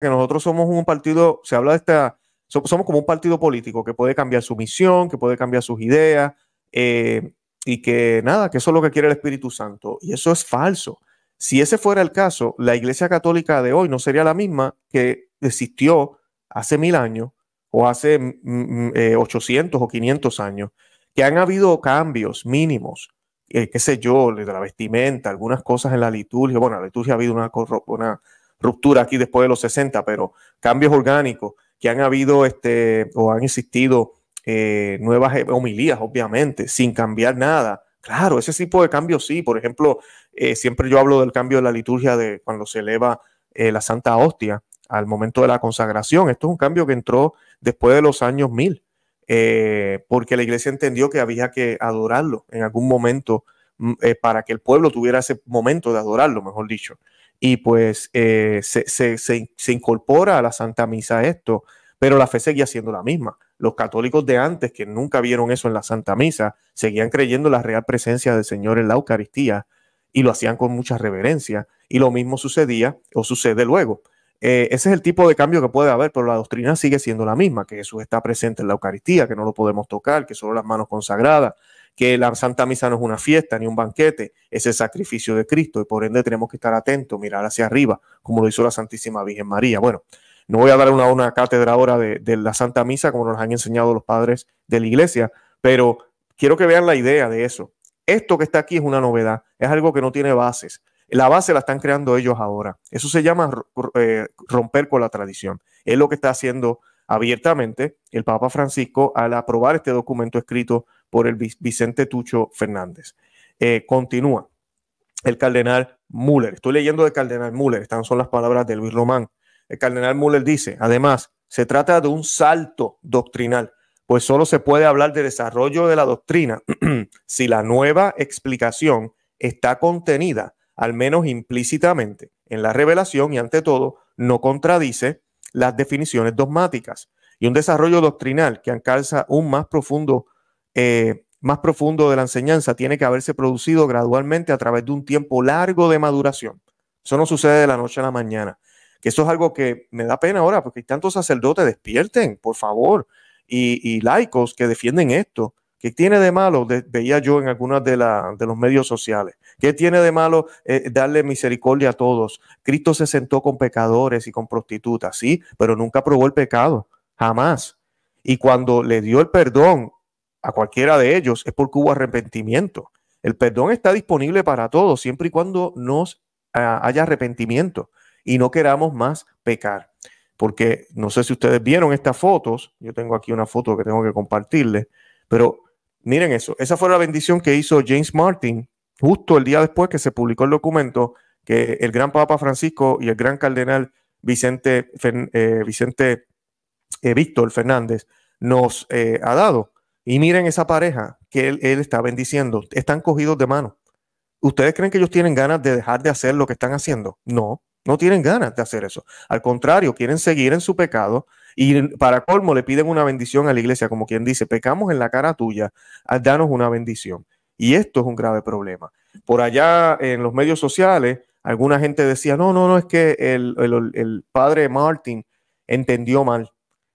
que nosotros somos un partido, se habla de esta, somos como un partido político que puede cambiar su misión, que puede cambiar sus ideas, eh, y que nada, que eso es lo que quiere el Espíritu Santo. Y eso es falso. Si ese fuera el caso, la Iglesia Católica de hoy no sería la misma que existió hace mil años o hace 800 mm, mm, eh, o 500 años, que han habido cambios mínimos, eh, qué sé yo, de la vestimenta, algunas cosas en la liturgia. Bueno, la liturgia ha habido una, una ruptura aquí después de los 60, pero cambios orgánicos que han habido este, o han existido eh, nuevas e, homilías, obviamente, sin cambiar nada. Claro, ese tipo de cambios sí. Por ejemplo, eh, siempre yo hablo del cambio de la liturgia de cuando se eleva eh, la Santa Hostia al momento de la consagración. Esto es un cambio que entró después de los años 1000, porque la iglesia entendió que había que adorarlo en algún momento mm, para que el pueblo tuviera ese momento de adorarlo, mejor dicho y pues eh, se, incorpora a la Santa Misa esto, pero la fe seguía siendo la misma. Los católicos de antes, que nunca vieron eso en la Santa Misa, seguían creyendo la real presencia del Señor en la Eucaristía y lo hacían con mucha reverencia. Y lo mismo sucedía o sucede luego. Eh, ese es el tipo de cambio que puede haber, pero la doctrina sigue siendo la misma, que Jesús está presente en la Eucaristía, que no lo podemos tocar, que solo las manos consagradas, que la Santa Misa no es una fiesta ni un banquete, es el sacrificio de Cristo y por ende tenemos que estar atentos, mirar hacia arriba, como lo hizo la Santísima Virgen María. Bueno, no voy a dar una, cátedra ahora de, la Santa Misa, como nos han enseñado los padres de la iglesia, pero quiero que vean la idea de eso. Esto que está aquí es una novedad, es algo que no tiene bases. La base la están creando ellos ahora. Eso se llama eh, romper con la tradición. Es lo que está haciendo abiertamente el Papa Francisco al aprobar este documento escrito por el Vicente Tucho Fernández. Eh, continúa el cardenal Müller. Estoy leyendo de cardenal Müller, estas son las palabras de Luis Román. El cardenal Müller dice, además, se trata de un salto doctrinal, pues solo se puede hablar de desarrollo de la doctrina si la nueva explicación está contenida, al menos implícitamente, en la revelación y ante todo no contradice las definiciones dogmáticas y un desarrollo doctrinal que alcanza un más profundo eh, más profundo de la enseñanza tiene que haberse producido gradualmente a través de un tiempo largo de maduración. Eso no sucede de la noche a la mañana. Que eso es algo que me da pena ahora, porque hay tantos sacerdotes, despierten, por favor, y, laicos que defienden esto. ¿Qué tiene de malo? veía yo en algunos de, los medios sociales. ¿Qué tiene de malo eh, darle misericordia a todos? Cristo se sentó con pecadores y con prostitutas, sí, pero nunca probó el pecado, jamás. Y cuando le dio el perdón a cualquiera de ellos, es porque hubo arrepentimiento. El perdón está disponible para todos, siempre y cuando nos ah, haya arrepentimiento y no queramos más pecar. Porque no sé si ustedes vieron estas fotos, yo tengo aquí una foto que tengo que compartirles, pero miren eso, esa fue la bendición que hizo James Martin justo el día después que se publicó el documento que el gran Papa Francisco y el gran cardenal Vicente, eh, Vicente eh, Víctor Fernández nos eh, ha dado. Y miren esa pareja que él, está bendiciendo. Están cogidos de mano. ¿Ustedes creen que ellos tienen ganas de dejar de hacer lo que están haciendo? No, no tienen ganas de hacer eso. Al contrario, quieren seguir en su pecado y para colmo le piden una bendición a la iglesia, como quien dice, pecamos en la cara tuya, ah, danos una bendición. Y esto es un grave problema. Por allá en los medios sociales, alguna gente decía, no, no, no, es que el, el padre Martin entendió mal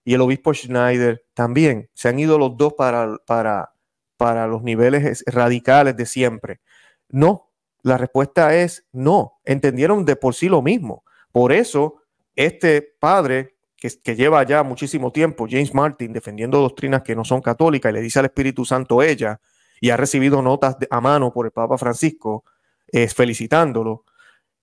y el obispo Schneider también. Se han ido los dos para, para, para los niveles radicales de siempre. No, la respuesta es no. Entendieron de por sí lo mismo. Por eso, este padre que, lleva ya muchísimo tiempo, James Martin, defendiendo doctrinas que no son católicas, y le dice al Espíritu Santo ella, y ha recibido notas a mano por el Papa Francisco, felicitándolo.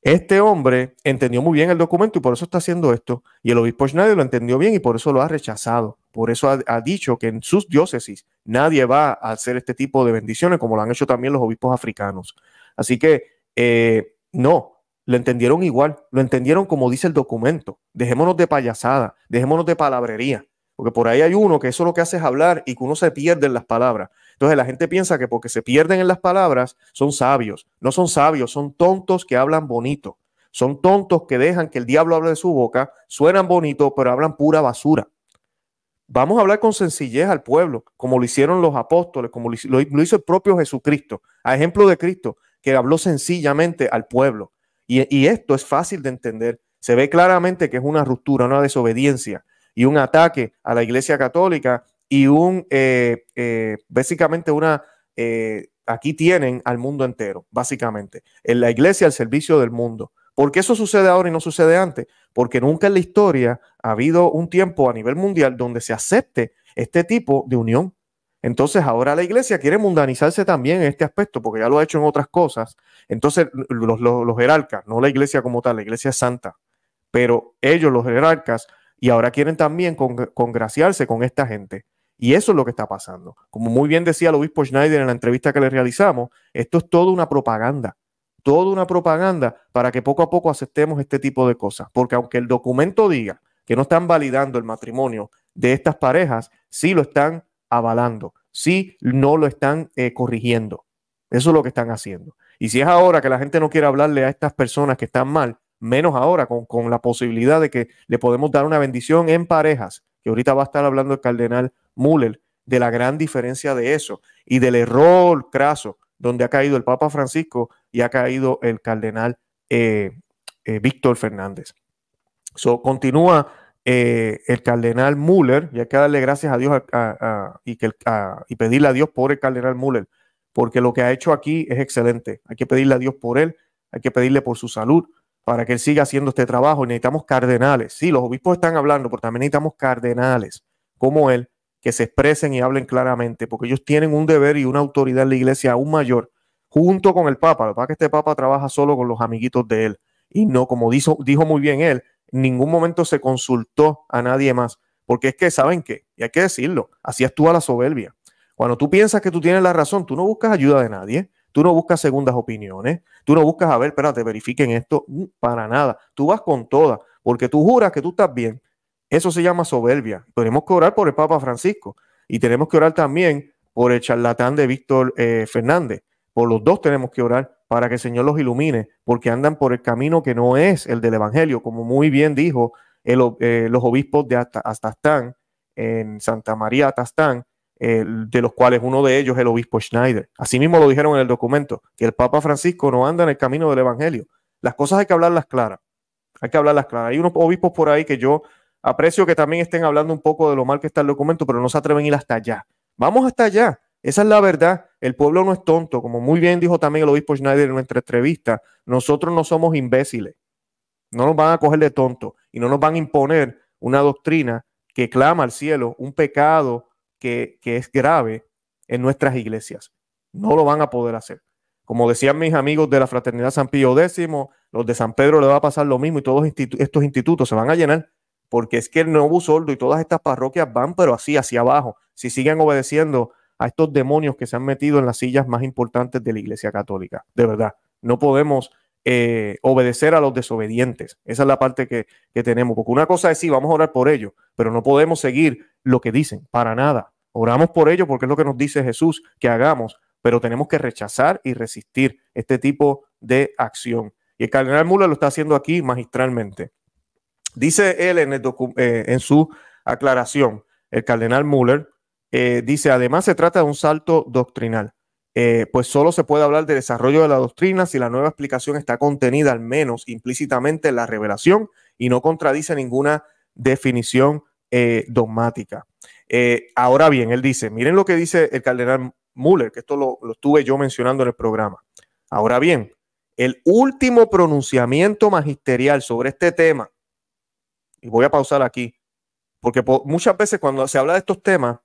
Este hombre entendió muy bien el documento y por eso está haciendo esto. Y el obispo Schneider lo entendió bien y por eso lo ha rechazado. Por eso ha, dicho que en sus diócesis nadie va a hacer este tipo de bendiciones como lo han hecho también los obispos africanos. Así que eh, no, lo entendieron igual, lo entendieron como dice el documento. Dejémonos de payasada, dejémonos de palabrería. Porque por ahí hay uno que eso lo que hace es hablar y que uno se pierde en las palabras. Entonces la gente piensa que porque se pierden en las palabras son sabios. No son sabios, son tontos que hablan bonito. Son tontos que dejan que el diablo hable de su boca, suenan bonito, pero hablan pura basura. Vamos a hablar con sencillez al pueblo, como lo hicieron los apóstoles, como lo hizo el propio Jesucristo, a ejemplo de Cristo, que habló sencillamente al pueblo. Y, esto es fácil de entender. Se ve claramente que es una ruptura, una desobediencia y un ataque a la Iglesia Católica y un, eh, eh, básicamente una, eh, aquí tienen al mundo entero, básicamente, en la iglesia al servicio del mundo. ¿Por qué eso sucede ahora y no sucede antes? Porque nunca en la historia ha habido un tiempo a nivel mundial donde se acepte este tipo de unión. Entonces ahora la iglesia quiere mundanizarse también en este aspecto, porque ya lo ha hecho en otras cosas. Entonces los, jerarcas, no la iglesia como tal, la iglesia es santa, pero ellos los jerarcas, y ahora quieren también congraciarse con esta gente. Y eso es lo que está pasando. Como muy bien decía el obispo Schneider en la entrevista que le realizamos, esto es toda una propaganda, toda una propaganda para que poco a poco aceptemos este tipo de cosas. Porque aunque el documento diga que no están validando el matrimonio de estas parejas, sí lo están avalando, sí no lo están eh, corrigiendo. Eso es lo que están haciendo. Y si es ahora que la gente no quiere hablarle a estas personas que están mal, menos ahora con, con la posibilidad de que le podemos dar una bendición en parejas, que ahorita va a estar hablando el cardenal Müller de la gran diferencia de eso y del error craso donde ha caído el Papa Francisco y ha caído el cardenal eh, eh, Víctor Fernández. So, continúa eh, el cardenal Müller, y hay que darle gracias a Dios y, que, y pedirle a Dios por el cardenal Müller, porque lo que ha hecho aquí es excelente. Hay que pedirle a Dios por él, hay que pedirle por su salud, para que él siga haciendo este trabajo. Y necesitamos cardenales. Sí, los obispos están hablando, pero también necesitamos cardenales como él, que se expresen y hablen claramente, porque ellos tienen un deber y una autoridad en la iglesia aún mayor, junto con el Papa. Lo que pasa es que este Papa trabaja solo con los amiguitos de él y no, como dijo, dijo muy bien él, en ningún momento se consultó a nadie más, porque es que saben qué, y hay que decirlo, así a la soberbia. Cuando tú piensas que tú tienes la razón, tú no buscas ayuda de nadie, tú no buscas segundas opiniones, tú no buscas, a ver, espérate, verifiquen esto, mm, para nada, tú vas con todas, porque tú juras que tú estás bien, eso se llama soberbia. Tenemos que orar por el Papa Francisco y tenemos que orar también por el charlatán de Víctor eh, Fernández. Por los dos tenemos que orar para que el Señor los ilumine, porque andan por el camino que no es el del Evangelio, como muy bien dijo eh, los obispos de Astastán, en Santa María Atastán de los cuales uno de ellos es el obispo Schneider. Asimismo lo dijeron en el documento, que el Papa Francisco no anda en el camino del Evangelio. Las cosas hay que hablarlas claras. Hay que hablarlas claras. Hay unos obispos por ahí que yo Aprecio que también estén hablando un poco de lo mal que está el documento, pero no se atreven a ir hasta allá. Vamos hasta allá. Esa es la verdad. El pueblo no es tonto. Como muy bien dijo también el obispo Schneider en nuestra entrevista, nosotros no somos imbéciles. No nos van a coger de tonto y no nos van a imponer una doctrina que clama al cielo, un pecado que, es grave en nuestras iglesias. No lo van a poder hacer. Como decían mis amigos de la Fraternidad San Pío X, los de San Pedro le va a pasar lo mismo y todos estos institutos se van a llenar porque es que el Nuevo Sordo y todas estas parroquias van, pero así, hacia abajo, si siguen obedeciendo a estos demonios que se han metido en las sillas más importantes de la Iglesia Católica. De verdad, no podemos eh, obedecer a los desobedientes. Esa es la parte que, tenemos, porque una cosa es sí, vamos a orar por ellos, pero no podemos seguir lo que dicen, para nada. Oramos por ellos porque es lo que nos dice Jesús que hagamos, pero tenemos que rechazar y resistir este tipo de acción. Y el cardenal Mula lo está haciendo aquí magistralmente. Dice él eh, en, su aclaración, el cardenal Muller, eh, dice, además se trata de un salto doctrinal, eh, pues solo se puede hablar de desarrollo de la doctrina si la nueva explicación está contenida al menos implícitamente en la revelación y no contradice ninguna definición dogmática. ahora bien, él dice, miren lo que dice el cardenal Muller, que esto lo, lo estuve yo mencionando en el programa. Ahora bien, el último pronunciamiento magisterial sobre este tema, y voy a pausar aquí, porque muchas veces cuando se habla de estos temas,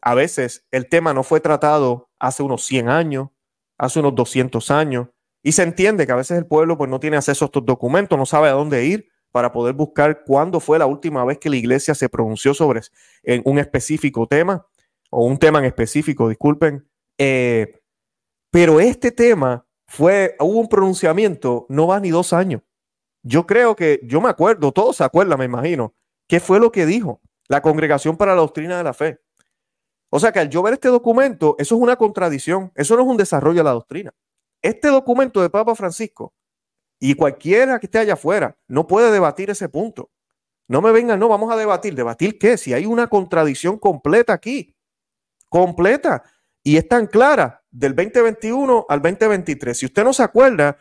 a veces el tema no fue tratado hace unos 100 años, hace unos 200 años, y se entiende que a veces el pueblo pues, no tiene acceso a estos documentos, no sabe a dónde ir para poder buscar cuándo fue la última vez que la iglesia se pronunció sobre un específico tema, o un tema en específico, disculpen. Eh, pero este tema fue, hubo un pronunciamiento, no va ni dos años yo creo que, yo me acuerdo, todos se acuerdan, me imagino, qué fue lo que dijo la Congregación para la Doctrina de la Fe. O sea que al yo ver este documento, eso es una contradicción, eso no es un desarrollo de la doctrina. Este documento de Papa Francisco y cualquiera que esté allá afuera no puede debatir ese punto. No me vengan, no, vamos a debatir. ¿Debatir qué? Si hay una contradicción completa aquí, completa, y es tan clara del 2021 al 2023. Si usted no se acuerda,